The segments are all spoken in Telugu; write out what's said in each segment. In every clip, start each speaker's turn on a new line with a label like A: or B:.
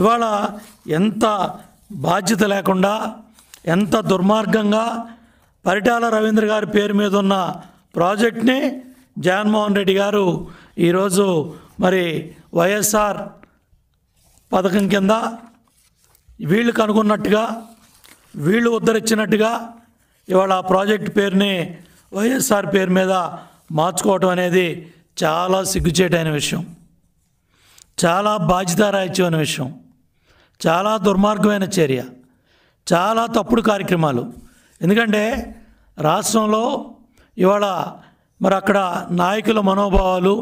A: ఇవాళ ఎంత బాధ్యత లేకుండా ఎంత దుర్మార్గంగా పరిటాల రవీంద్ర గారి పేరు మీద ఉన్న ప్రాజెక్ట్ని జగన్మోహన్ రెడ్డి గారు ఈరోజు మరి వైఎస్ఆర్ పథకం కింద వీళ్ళు కనుగొన్నట్టుగా వీళ్ళు ఉద్ధరించినట్టుగా ఇవాళ ఆ ప్రాజెక్ట్ పేరుని వైఎస్ఆర్ పేరు మీద మార్చుకోవటం అనేది చాలా సిగ్గుచేటైన విషయం చాలా బాధ్యతారాహిత్యమైన విషయం చాలా దుర్మార్గమైన చర్య చాలా తప్పుడు కార్యక్రమాలు ఎందుకంటే రాష్ట్రంలో ఇవాళ మరి అక్కడ నాయకుల మనోభావాలు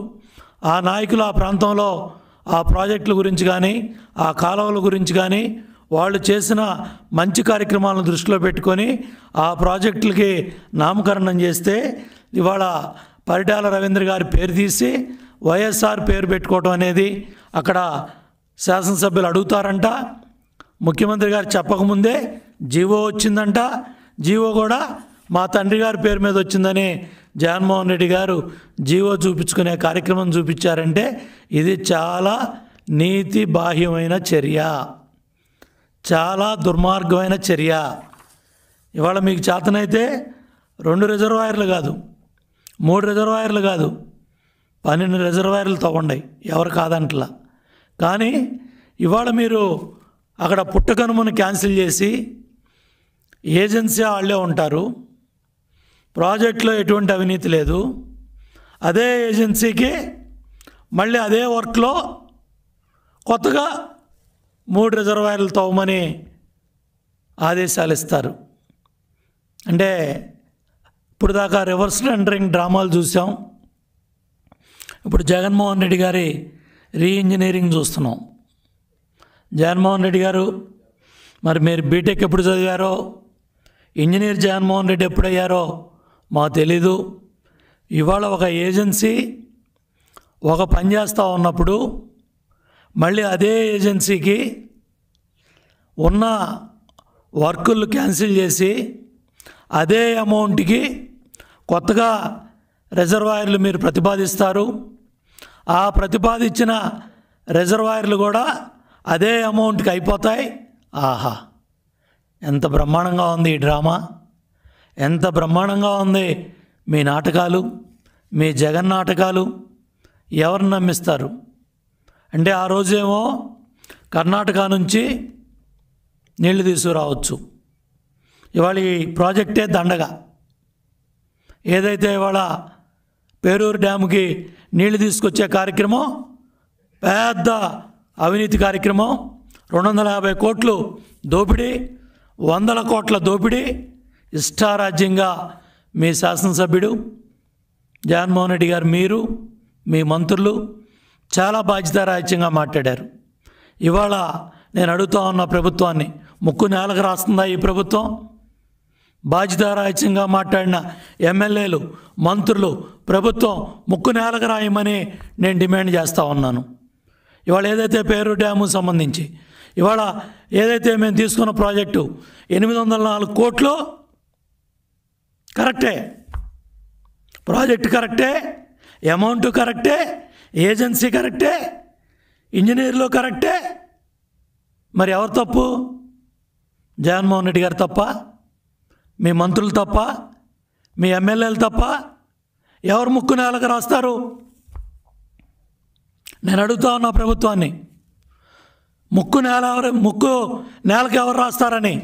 A: ఆ నాయకులు ఆ ప్రాంతంలో ఆ ప్రాజెక్టుల గురించి కానీ ఆ కాలువల గురించి కానీ వాళ్ళు చేసిన మంచి కార్యక్రమాలను దృష్టిలో పెట్టుకొని ఆ ప్రాజెక్టులకి నామకరణం చేస్తే ఇవాళ పరిటాల రవీంద్ర గారి పేరు తీసి వైఎస్ఆర్ పేరు పెట్టుకోవటం అనేది అక్కడ శాసనసభ్యులు అడుగుతారంట ముఖ్యమంత్రి గారు చెప్పకముందే జీవో వచ్చిందంట జీవో కూడా మా తండ్రి గారి పేరు మీద వచ్చిందని జగన్మోహన్ రెడ్డి గారు జీవో చూపించుకునే కార్యక్రమం చూపించారంటే ఇది చాలా నీతి బాహ్యమైన చర్య చాలా దుర్మార్గమైన చర్య ఇవాళ మీకు చేతనైతే రెండు రిజర్వాయర్లు కాదు మూడు రిజర్వాయర్లు కాదు పన్నెండు రిజర్వాయర్లు తవ్వండి ఎవరు కాదంటలా కానీ ఇవాళ మీరు అక్కడ పుట్టకనుమను క్యాన్సిల్ చేసి ఏజెన్సీ వాళ్ళే ఉంటారు ప్రాజెక్ట్లో ఎటువంటి అవినీతి లేదు అదే ఏజెన్సీకి మళ్ళీ అదే వర్క్లో కొత్తగా మూడు రిజర్వాయర్లు తవ్వమని ఆదేశాలు ఇస్తారు అంటే ఇప్పుడు దాకా రివర్స్ టెండరింగ్ డ్రామాలు చూసాం ఇప్పుడు జగన్మోహన్ రెడ్డి గారి రీ ఇంజనీరింగ్ చూస్తున్నాం జగన్మోహన్ రెడ్డి గారు మరి మీరు బీటెక్ ఎప్పుడు చదివారో ఇంజనీర్ జగన్మోహన్ రెడ్డి ఎప్పుడయ్యారో మాకు తెలీదు ఇవాళ ఒక ఏజెన్సీ ఒక పని చేస్తూ ఉన్నప్పుడు మళ్ళీ అదే ఏజెన్సీకి ఉన్న వర్కులు క్యాన్సిల్ చేసి అదే అమౌంట్కి కొత్తగా రిజర్వాయర్లు మీరు ప్రతిపాదిస్తారు ఆ ప్రతిపాదించిన రిజర్వాయర్లు కూడా అదే అమౌంట్కి అయిపోతాయి ఆహా ఎంత బ్రహ్మాండంగా ఉంది ఈ డ్రామా ఎంత బ్రహ్మాండంగా ఉంది మీ నాటకాలు మీ జగన్ నాటకాలు ఎవరు నమ్మిస్తారు అంటే ఆ రోజేమో కర్ణాటక నుంచి నీళ్లు తీసుకురావచ్చు ఇవాళ ఈ ప్రాజెక్టే దండగా ఏదైతే ఇవాళ పేరూరు డ్యాముకి నీళ్లు తీసుకొచ్చే కార్యక్రమం పెద్ద అవినీతి కార్యక్రమం రెండు వందల యాభై కోట్లు దోపిడీ వందల కోట్ల దోపిడీ ఇష్టారాజ్యంగా మీ శాసనసభ్యుడు జగన్మోహన్ రెడ్డి గారు మీరు మీ మంత్రులు చాలా బాధ్యతారాహిత్యంగా మాట్లాడారు ఇవాళ నేను అడుగుతా ఉన్న ప్రభుత్వాన్ని ముక్కు నేలకు రాస్తుందా ఈ ప్రభుత్వం బాధ్యతారాహిత్యంగా మాట్లాడిన ఎమ్మెల్యేలు మంత్రులు ప్రభుత్వం ముక్కు నేలకు రాయమని నేను డిమాండ్ చేస్తూ ఉన్నాను ఇవాళ ఏదైతే పేరు డ్యాము సంబంధించి ఇవాళ ఏదైతే మేము తీసుకున్న ప్రాజెక్టు ఎనిమిది వందల నాలుగు కోట్లు కరెక్టే ప్రాజెక్ట్ కరెక్టే అమౌంట్ కరెక్టే ఏజెన్సీ కరెక్టే ఇంజనీర్లు కరెక్టే మరి ఎవరు తప్పు జగన్మోహన్ రెడ్డి గారు తప్ప మీ మంత్రులు తప్ప మీ ఎమ్మెల్యేలు తప్ప ఎవరు ముక్కు నేలకు రాస్తారు నేను అడుగుతా ఉన్నా ప్రభుత్వాన్ని ముక్కు నేల ఎవరు ముక్కు నేలకు ఎవరు రాస్తారని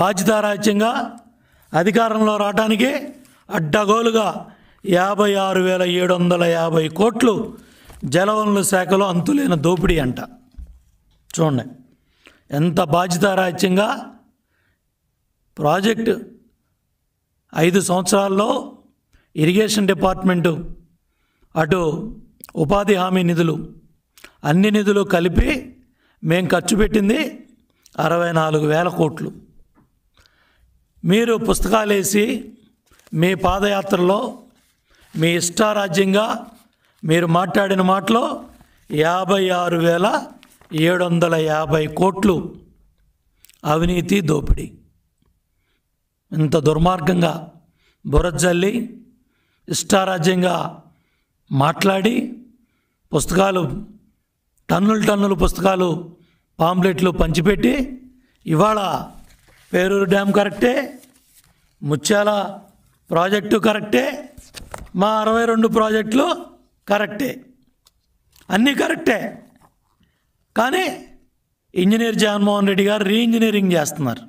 A: బాధ్యత రాజ్యంగా అధికారంలో రావడానికి అడ్డగోలుగా యాభై ఆరు వేల ఏడు వందల యాభై కోట్లు జలవనరుల శాఖలో అంతులేని దోపిడీ అంట చూడండి ఎంత బాధ్యతారాజ్యంగా ప్రాజెక్ట్ ఐదు సంవత్సరాల్లో ఇరిగేషన్ డిపార్ట్మెంటు అటు ఉపాధి హామీ నిధులు అన్ని నిధులు కలిపి మేము ఖర్చు పెట్టింది అరవై నాలుగు వేల కోట్లు మీరు పుస్తకాలు వేసి మీ పాదయాత్రలో మీ ఇష్టారాజ్యంగా మీరు మాట్లాడిన మాటలో యాభై ఆరు వేల ఏడు వందల యాభై కోట్లు అవినీతి దోపిడీ ఇంత దుర్మార్గంగా బురజల్లి ఇష్టారాజ్యంగా మాట్లాడి పుస్తకాలు టన్నులు టన్నులు పుస్తకాలు పాంప్లెట్లు పంచిపెట్టి ఇవాళ పేరూరు డ్యామ్ కరెక్టే ముత్యాల ప్రాజెక్టు కరెక్టే మా అరవై రెండు ప్రాజెక్టులు కరెక్టే అన్నీ కరెక్టే కానీ ఇంజనీర్ జగన్మోహన్ రెడ్డి గారు రీ ఇంజనీరింగ్ చేస్తున్నారు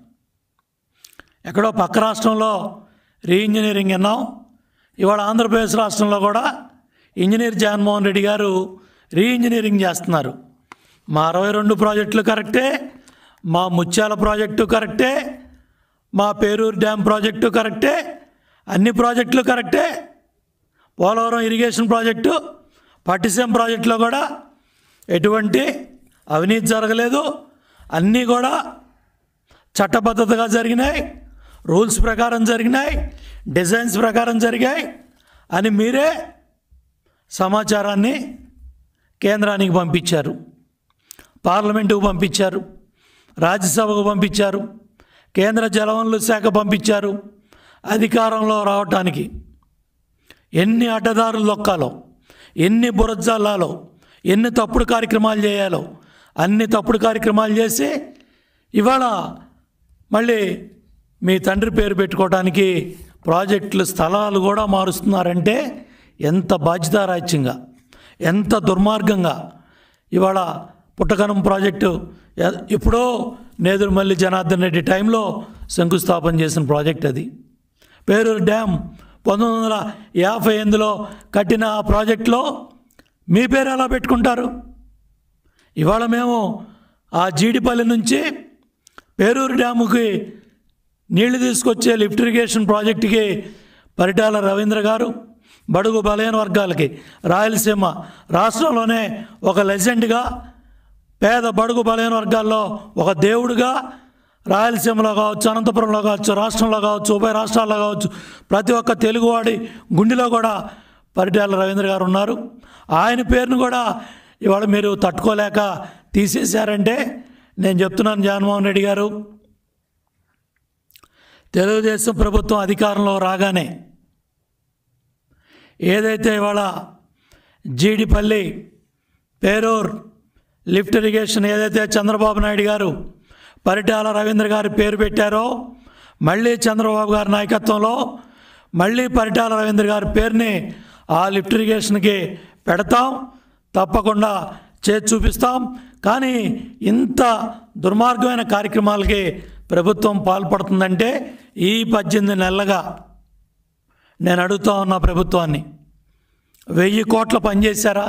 A: ఎక్కడో పక్క రాష్ట్రంలో రీఇంజనీరింగ్ విన్నాం ఇవాళ ఆంధ్రప్రదేశ్ రాష్ట్రంలో కూడా ఇంజనీర్ జగన్మోహన్ రెడ్డి గారు రీఇంజనీరింగ్ చేస్తున్నారు మా అరవై రెండు ప్రాజెక్టులు కరెక్టే మా ముత్యాల ప్రాజెక్టు కరెక్టే మా పేరూరు డ్యామ్ ప్రాజెక్టు కరెక్టే అన్ని ప్రాజెక్టులు కరెక్టే పోలవరం ఇరిగేషన్ ప్రాజెక్టు పట్టిసీఎం ప్రాజెక్టులో కూడా ఎటువంటి అవినీతి జరగలేదు అన్నీ కూడా చట్టబద్ధతగా జరిగినాయి రూల్స్ ప్రకారం జరిగినాయి డిజైన్స్ ప్రకారం జరిగాయి అని మీరే సమాచారాన్ని కేంద్రానికి పంపించారు పార్లమెంటుకు పంపించారు రాజ్యసభకు పంపించారు కేంద్ర జలవనరుల శాఖ పంపించారు అధికారంలో రావటానికి ఎన్ని అడ్డదారులు లొక్కాలో ఎన్ని బురజల్లాలో ఎన్ని తప్పుడు కార్యక్రమాలు చేయాలో అన్ని తప్పుడు కార్యక్రమాలు చేసి ఇవాళ మళ్ళీ మీ తండ్రి పేరు పెట్టుకోవడానికి ప్రాజెక్టులు స్థలాలు కూడా మారుస్తున్నారంటే ఎంత బాధ్యతారాజ్యంగా ఎంత దుర్మార్గంగా ఇవాళ పుట్టకనం ప్రాజెక్టు ఎప్పుడో నేదురుమల్లి జనార్దన్ రెడ్డి టైంలో శంకుస్థాపన చేసిన ప్రాజెక్ట్ అది పేరూరు డ్యామ్ పంతొమ్మిది వందల యాభై ఎనిమిదిలో కట్టిన ఆ ప్రాజెక్టులో మీ పేరు ఎలా పెట్టుకుంటారు ఇవాళ మేము ఆ జీడిపల్లి నుంచి పేరూరు డ్యాముకి నీళ్లు తీసుకొచ్చే లిఫ్ట్ ఇరిగేషన్ ప్రాజెక్టుకి పరిటాల రవీంద్ర గారు బడుగు బలహీన వర్గాలకి రాయలసీమ రాష్ట్రంలోనే ఒక లెజెండ్గా పేద బడుగు బలహీన వర్గాల్లో ఒక దేవుడుగా రాయలసీమలో కావచ్చు అనంతపురంలో కావచ్చు రాష్ట్రంలో కావచ్చు ఉభయ రాష్ట్రాల్లో కావచ్చు ప్రతి ఒక్క తెలుగువాడి గుండెలో కూడా పరిటాల రవీంద్ర గారు ఉన్నారు ఆయన పేరును కూడా ఇవాళ మీరు తట్టుకోలేక తీసేశారంటే నేను చెప్తున్నాను జగన్మోహన్ రెడ్డి గారు తెలుగుదేశం ప్రభుత్వం అధికారంలో రాగానే ఏదైతే ఇవాళ జీడిపల్లి పేరూర్ లిఫ్ట్ ఇరిగేషన్ ఏదైతే చంద్రబాబు నాయుడు గారు పరిటాల రవీంద్ర గారి పేరు పెట్టారో మళ్ళీ చంద్రబాబు గారి నాయకత్వంలో మళ్ళీ పరిటాల రవీంద్ర గారి పేరుని ఆ లిఫ్ట్ ఇరిగేషన్కి పెడతాం తప్పకుండా చేతి చూపిస్తాం కానీ ఇంత దుర్మార్గమైన కార్యక్రమాలకి ప్రభుత్వం పాల్పడుతుందంటే ఈ పద్దెనిమిది నెలలుగా నేను అడుగుతా ఉన్న ప్రభుత్వాన్ని వెయ్యి కోట్లు పనిచేశారా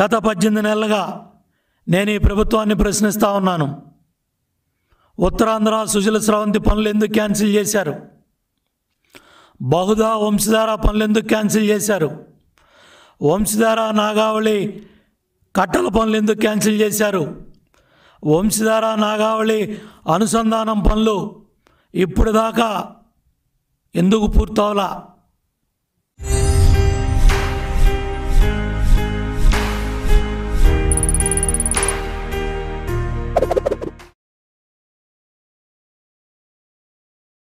A: గత పద్దెనిమిది నెలలుగా నేను ఈ ప్రభుత్వాన్ని ప్రశ్నిస్తూ ఉన్నాను ఉత్తరాంధ్ర సుజల స్రవంతి పనులు ఎందుకు క్యాన్సిల్ చేశారు బహుదా వంశధార పనులు ఎందుకు క్యాన్సిల్ చేశారు వంశధార నాగావళి కట్టల పనులు ఎందుకు క్యాన్సిల్ చేశారు వంశధార నాగావళి అనుసంధానం పనులు ఇప్పుడు దాకా ఎందుకు పూర్తవలా